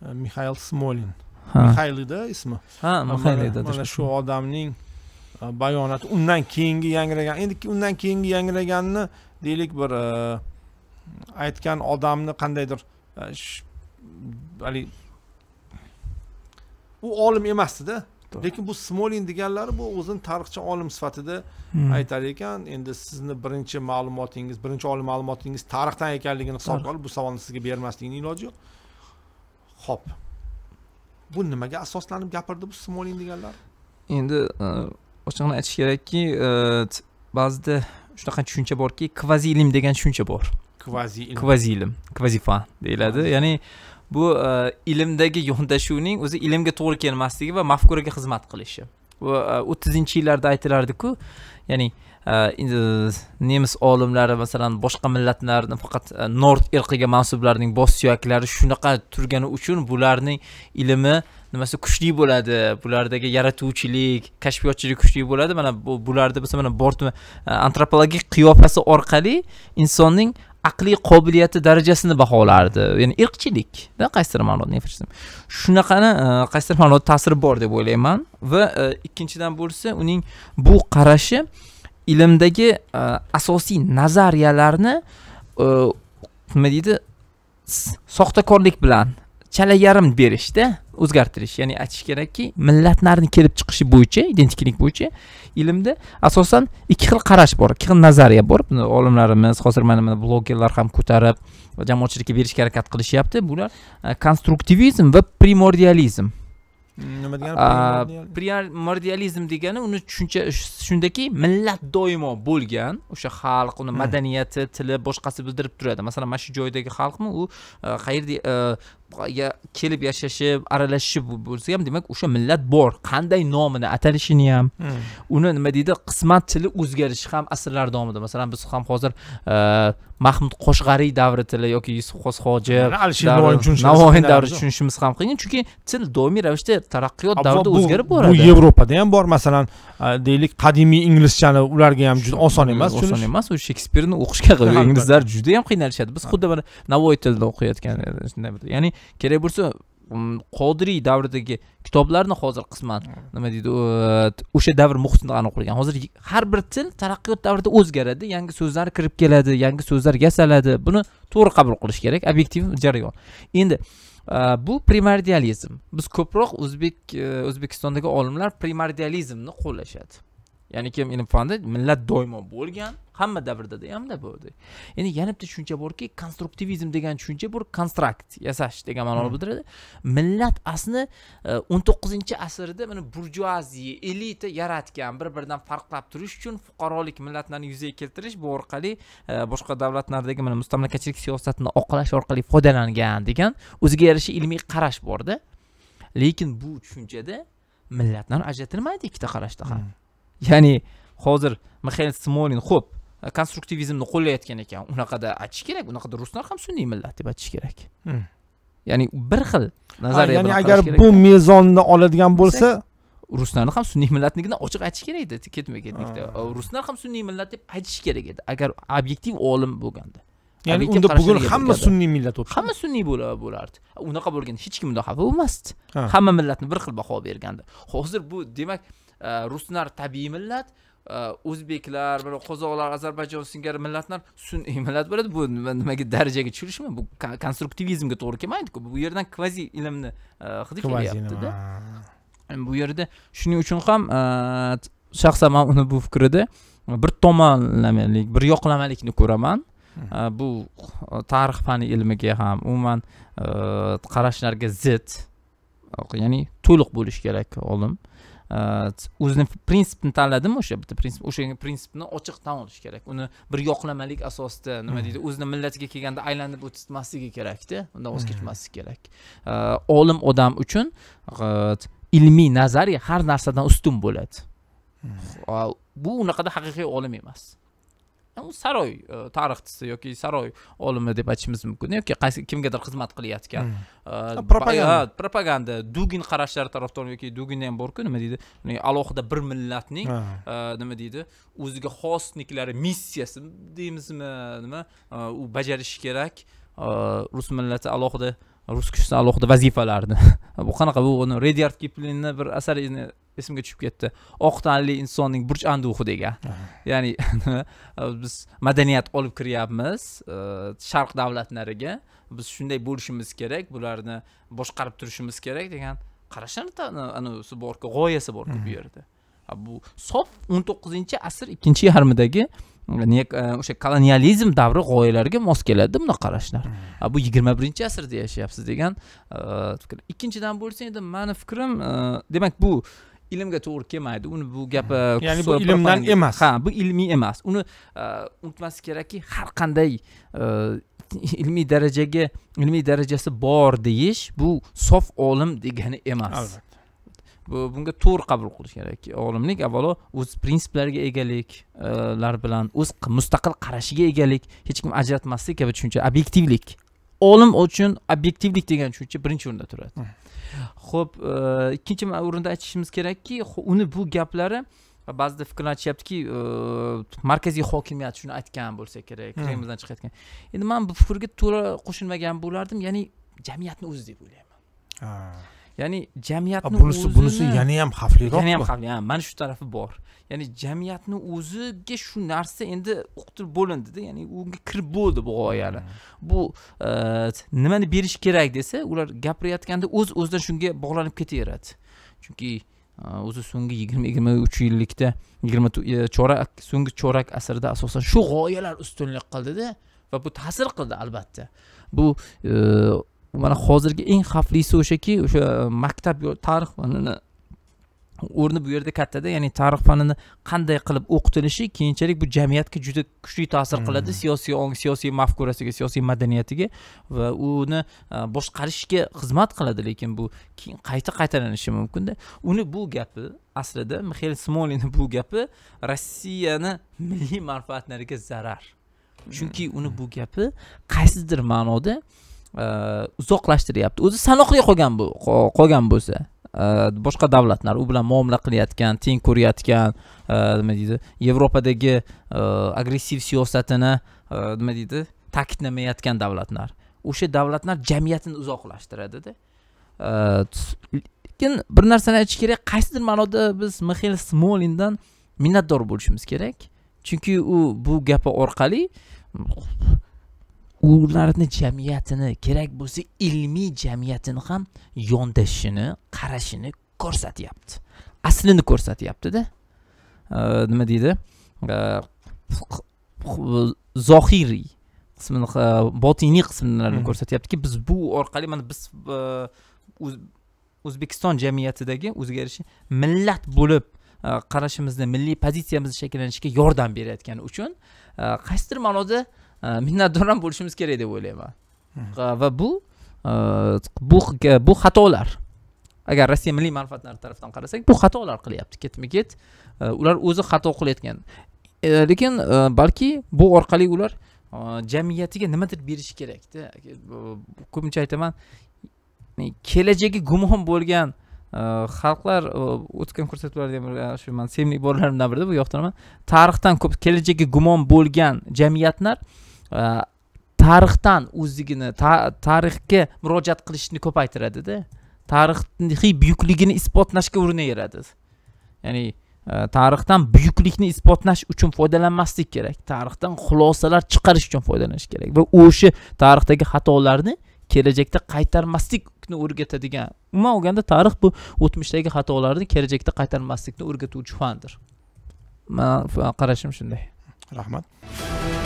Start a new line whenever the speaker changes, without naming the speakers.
mixail smolin mixaylida ismi ha mixaylida mana shu odamning bayonoti undan keyingi yangragan endi undan keyingi yangraganni deylik bir aytgan odamni qandaydir haligi u olim emasdida lekin bu smolin deganlari bu o'zini tarixchi olim sifatida aytar ekan endi sizni birinchi ma'lumotingiz birinchi olim ma'lumotingiz tarixdan ekanligini hisobga olib bu savolni sizga bermaslikni iloji yo'q ho'p bu nimaga asoslanib gapirdi bu smolin deganlar endi e, ochig'ini aytish kerakki e, ba'zida shunaqa tushuncha borki kvazi ilm degan tushuncha bor kvazi ilm kvazi ilm kvazi fan deyiladi ya'ni bu e, ilmdagi yondashuvning o'zi ilmga to'g'ri kelmasligi va mafkuraga xizmat qilishi va o'ttizinchi yillarda aytilardiku ya'ni nemis olimlari masalan boshqa millatlarni faqat nord irqiga mansublarning bosh suyaklari shunaqa turgani uchun bularning ilmi nimasi kuchli bo'ladi bulardagi yaratuvchilik kashfiyotchilik kuchli bo'ladi mana bu bularda bo'lsa mana bort antropologik qiyofasi orqali insonning aqliy qobiliyati darajasini baholardi ya'ni irqchilikda qaysidir ma'noda shunaqani qaysidir ma'noda ta'siri bor deb o'ylayman va ikkinchidan bo'lsa uning bu qarashi ilmdagi e, asosiy nazariyalarni e, nima deydi soxtakorlik bilan chala yarim berishda o'zgartirish ya'ni aytish kerakki millatlarni kelib chiqishi bo'yicha identiklik bo'yicha ilmda asosan ikki xil qarash bor ikki xil nazariya bor buni olimlarimiz hozir mana mana blogerlar ham ko'tarib jamoatchilikka berishga harakat qilishyapti bular e, konstruktivizm va primordializm nima degani primordializm degani uni tushuncha shundaki millat doimo bo'lgan o'sha xalq uni hmm. madaniyati tili boshqasi bildirib turadi masalan mana shu joydagi xalqmi u e, qayerda e, kelib yashashib aralashishib bo'lsa ham demak o'sha millat bor qanday nomini atalishini ham hmm. uni nima deydi qismat tili o'zgarishi ham asrlar davomida masalan biz ham hozir e, mahmud qo'shg'ariy davri tili yoki yusuf xoshoji navoiy davri tushunishimiz ham qiyin chunki til doimiy ravishda taraqqiyot davrida o'zgarib boradi bu yevropada ham bor masalan e, deylik qadimiy inglizchani ularga ham juda oson emas oson emas u shekspirni o'qishga inglizlar juda ham qiynalishadi biz xuddi mana navoiy tilida o'qiyotgan e, shunday ya'ni kerak bo'lsa um, qodiriy davridagi kitoblarni hozir qisman hmm. nima deydi o'sha davr muhitini aniqlagan hozir har bir til taraqqiyot davrida o'zgaradi yangi so'zlar kirib keladi yangi so'zlar yasaladi buni to'g'ri qabul qilish kerak obyektiv jarayon endi uh, bu primordializm biz ko'proq o'zbek uh, o'zbekistondagi olimlar primordializmni qo'llashadi ya'ni kim ilm-fanda millat doimo bo'lgan hamma davrda hamda bo'ldi endi yana bitta tushuncha borki konstruktivizm degan tushuncha bu konstrakt yasash degan ma'noni hmm. bildiradi millat aslini e, o'n to'qqizinchi asrda mana burjuaziya elita yaratgan bir biridan farqlab turish uchun fuqarolik millatlarni yuzaga keltirish bu orqali e, boshqa davlatlardagi mana mustamlakachilik siyosatini oqlash orqali foydalangan degan o'ziga yarasha ilmiy qarash borda lekin bu tushunchada millatlar ajratilmaydi ikkita qarashda ham hmm. ya'ni hozir mixail smolin xo'p konstruktivizmni qo'llayotgan ekan unaqada aytish kerak unaqada ruslar ham sunniy millat deb aytish kerak hmm. ya'ni bir xil nazariya ya'ni agar bu mezonni oladigan bo'lsa ruslarni ham sunniy millatligini ochiq aytish kerak edi ketma ketlikda ah. ruslar ham sunniy millat deb aytish kerak edi agar objektiv olim bo'lganda ya'ni unda bugun hamma sunniy millat bo'lib hamma sunniy bo'lardi unaqa bo'lganda hech kim bundan xafa bo'lmasdi hamma millatni bir xil baho berganda hozir bu demak ruslar tabiiy millat o'zbeklar uh, qozoqlar ozarbayjon singari millatlar sun'iy millat bo'ladi bu nimaga darajaga tushirishmi bu konstruktivizmga to'g'ri kelmaydiku bu yerdan kvazi ilmni hidi kelyaptida bu yerda shuning uchun ham shaxsan man uni bu fikrida bir tomonlamalik bir yoqlamalikni ko'raman bu tarix fani ilmiga ham umuman qarashlarga zid ya'ni to'liq bo'lishi kerak olim Э, o'zini prinsipni tanladimi o'sha bitta prinsip o'sha prinsipni ochiq tan olish kerak uni bir yoqlamalik asosida nima deydi o'zini millatiga kelganda aylanib o'tmasligi kerakda undan voz kechmaslik kerak э, olim odam uchun ilmiy nazariya har narsadan ustun bo'ladi bu unaqada haqiqiy olim emas u saroy e, tarixchisi yoki saroy olimi deb aytishimiz mumkin yoki qaysi kimgadir xizmat qilayotgan hmm. e, propaganda propaganda dugin qarashlari tarafdori yoki dugin ham borku nima deydi alohida bir millatning e, nima deydi o'ziga xosliklari missiyasi deymizmi nima u bajarishi kerak rus millati alohida rus kishisi alohida vazifalarni bu qanaqa bu uni redyard kiplinni bir asari esimga tushib ketdi oq tanli insonning burch anduhi degan ya'ni biz madaniyat olib kiryapmiz e, sharq davlatlariga biz shunday bo'lishimiz kerak bularni boshqarib turishimiz kerak degan qarashlarni anavisi borku g'oyasi borku bu mhm. yerda bu sof o'n to'qqizinchi asr ikkinchi yarmidagi e, e, o'sha kolonializm davri g'oyalariga mos keladida bunday qarashlar mhm. bu yigirma birinchi asrda yashayapsiz degan fikr ikkinchidan bo'lsa endi mani fikrim demak bu ilmga to'g'ri kelmaydi uni bu gapi e, ya'ni bu ilmdan emas ha bu ilmiy emas uni e, unutmaslik kerakki har qanday e, ilmiy darajaga ilmiy darajasi bor deyish bu sof olim degani emas albatta bunga to'g'ri qabul qilish kerak olimlik avvalo o'z prinsiplariga egaliklar bilan o'z mustaqil qarashiga egalik hech kim ajratmaslik kabi tushuncha obyektivlik olim uchun obyektivlik degan tushuncha birinchi o'rinda turadi ho'p hmm. e, ikkinchi o'rinda aytishimiz kerakki uni bu gaplari ba'zida fikrlar aytishyaptiki e, markaziy hokimiyat shuni aytgan bo'lsa kerak hmm. kremldan chiqayotgan endi man bu fikrga to'la qo'shilmagan bo'lardim ya'ni jamiyatni o'zi deb o'ylayman ya'ni jamiyatni bunisi bunisi yana ham xavfliroq yana ham xavfli ha mana shu tarafi bor ya'ni jamiyatni o'ziga shu narsa endi uqtirib bo'lindida ya'ni unga kirib bo'ldi bu g'oyalar hmm. bu e, nimani berish kerak desa ular gapirayotganda o'z o'zidan shunga bog'lanib ketaveradi chunki e, o'zi so'nggi yigirma yigirma uch yillikda yigirma e, chorak so'nggi chorak asrda asosan shu g'oyalar ustunlik qildida va bu ta'sir qildi albatta bu mana hozirgi eng xavflisi o'shaki o'sha e, maktab tarix fanini o'rni bu yerda kattada ya'ni tarix fanini qanday qilib o'qitilishi keyinchalik bu jamiyatga juda kuchli ta'sir qiladi hmm. siyosiy ong siyosiy mafkurasiga siyosiy madaniyatiga va uni e, boshqarishga xizmat qiladi lekin bu keyin qayta qaytalanishi mumkinda uni bu gapi aslida mixail smolin bu gapi rossiyani milliy manfaatlariga zarar chunki hmm. uni bu gapi qaysidir ma'noda Э, uzoqlashtiryapti o'zi sanoqli qolgan bu qolgan bo'lsa э, boshqa davlatlar u bilan muomala qilayotgan teng ko'rayotgan э, nima deydi yevropadagi agressiv siyosatini nima deydi ta'kidlamayotgan davlatlar o'sha davlatlar jamiyatini uzoqlashtiradida lekin bir narsani aytish kerak qaysidir ma'noda biz mixail smolindan minnatdor bo'lishimiz kerak chunki u bu gapi orqali ularni jamiyatini kerak bo'lsa ilmiy jamiyatini ham yondashishini qarashini ko'rsatyapti aslini ko'rsatyaptida nima deydi zohiriy qismini e, botiniy qismlarni hmm. ko'rsatyaptiki biz bu orqali mana biz e, o'zbekiston jamiyatidagi o'zgarishi millat bo'lib e, qarashimizni milliy pozitsiyamizni shakllanishiga yordam berayotgani uchun qaysidir ma'noda minnatdorman bo'lishimiz kerak deb o'ylayman va bu bu bu xatolar agar rossiya milliy manfaatlari tarafidan qarasak bu xatolar qilyapti ketma ket ular o'zi xato qilayotgan lekin balki bu orqali ular jamiyatiga nimadir berishi kerakda ko'pincha aytaman kelajagi gumon bo'lgan xalqlar o'tgan ko'rsatuvlarda ham shu man sevimli iboralarimdan birida bu yoqtiraman tarixdan ko'p kelajagi gumon bo'lgan jamiyatlar Э, tarixdan o'zligini tarixga murojaat qilishni ko'paytiradida tarixiy buyukligini isbotlashga urinaveradi ya'ni e, tarixdan buyuklikni isbotlash uchun foydalanmaslik kerak tarixdan xulosalar chiqarish uchun foydalanish kerak va o'sha tarixdagi xatolarni kelajakda qaytarmaslikni o'rgatadigan umuman olganda tarix bu o'tmishdagi xatolarni kelajakda qaytarmaslikni o'rgatuvchi fandir mani qarashim shunday rahmat